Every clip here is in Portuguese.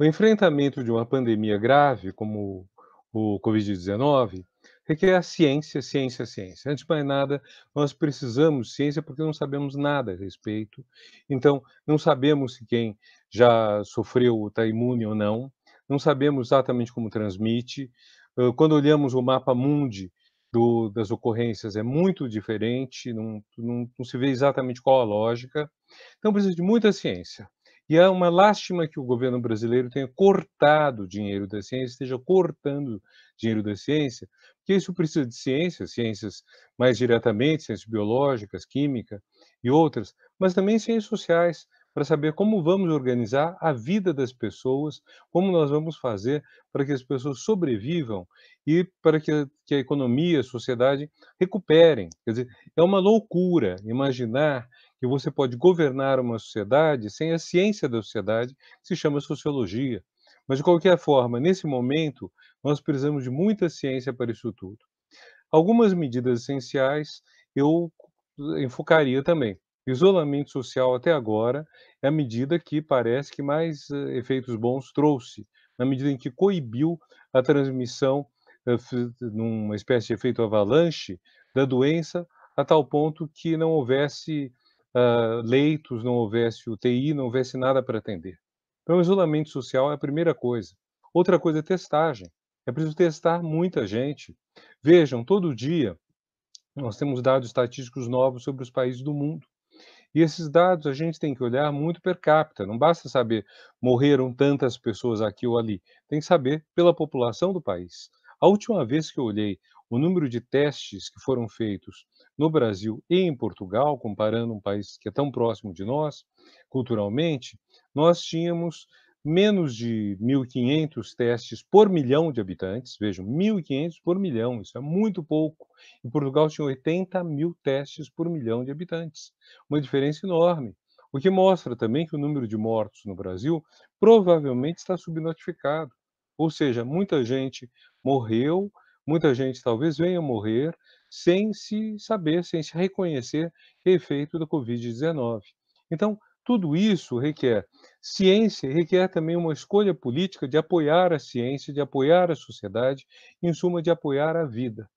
O enfrentamento de uma pandemia grave, como o Covid-19, requer a ciência, ciência, ciência. Antes de mais nada, nós precisamos de ciência porque não sabemos nada a respeito. Então, não sabemos se quem já sofreu está imune ou não, não sabemos exatamente como transmite. Quando olhamos o mapa mundi do, das ocorrências, é muito diferente, não, não, não se vê exatamente qual a lógica. Então, precisa de muita ciência. E é uma lástima que o governo brasileiro tenha cortado dinheiro da ciência, esteja cortando dinheiro da ciência, porque isso precisa de ciências, ciências mais diretamente, ciências biológicas, química e outras, mas também ciências sociais, para saber como vamos organizar a vida das pessoas, como nós vamos fazer para que as pessoas sobrevivam e para que, que a economia, a sociedade recuperem. Quer dizer, é uma loucura imaginar que você pode governar uma sociedade sem a ciência da sociedade, que se chama sociologia. Mas, de qualquer forma, nesse momento, nós precisamos de muita ciência para isso tudo. Algumas medidas essenciais eu enfocaria também. Isolamento social até agora é a medida que parece que mais eh, efeitos bons trouxe, na medida em que coibiu a transmissão numa eh, espécie de efeito avalanche da doença, a tal ponto que não houvesse ah, leitos, não houvesse UTI, não houvesse nada para atender. Então, isolamento social é a primeira coisa. Outra coisa é testagem. É preciso testar muita gente. Vejam, todo dia nós temos dados estatísticos novos sobre os países do mundo. E esses dados a gente tem que olhar muito per capita, não basta saber morreram tantas pessoas aqui ou ali, tem que saber pela população do país. A última vez que eu olhei o número de testes que foram feitos no Brasil e em Portugal, comparando um país que é tão próximo de nós, culturalmente, nós tínhamos menos de 1.500 testes por milhão de habitantes, vejam, 1.500 por milhão, isso é muito pouco. Em Portugal tinha 80 mil testes por milhão de habitantes, uma diferença enorme. O que mostra também que o número de mortos no Brasil provavelmente está subnotificado. Ou seja, muita gente morreu, muita gente talvez venha morrer sem se saber, sem se reconhecer efeito da Covid-19. Então, tudo isso requer ciência, requer também uma escolha política de apoiar a ciência, de apoiar a sociedade, em suma, de apoiar a vida.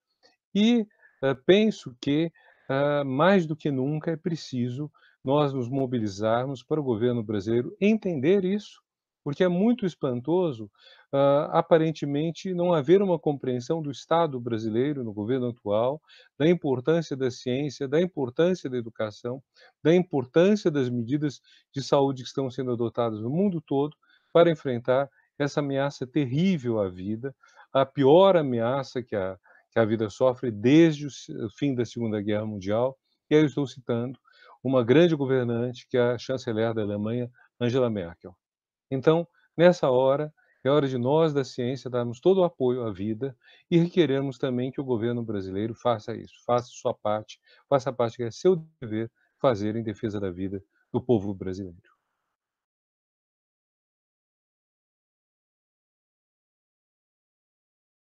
E uh, penso que, uh, mais do que nunca, é preciso nós nos mobilizarmos para o governo brasileiro entender isso porque é muito espantoso, uh, aparentemente, não haver uma compreensão do Estado brasileiro no governo atual, da importância da ciência, da importância da educação, da importância das medidas de saúde que estão sendo adotadas no mundo todo para enfrentar essa ameaça terrível à vida, a pior ameaça que a, que a vida sofre desde o fim da Segunda Guerra Mundial, e aí eu estou citando uma grande governante, que é a chanceler da Alemanha, Angela Merkel. Então, nessa hora, é hora de nós da ciência darmos todo o apoio à vida e requeremos também que o governo brasileiro faça isso, faça sua parte, faça a parte que é seu dever fazer em defesa da vida do povo brasileiro.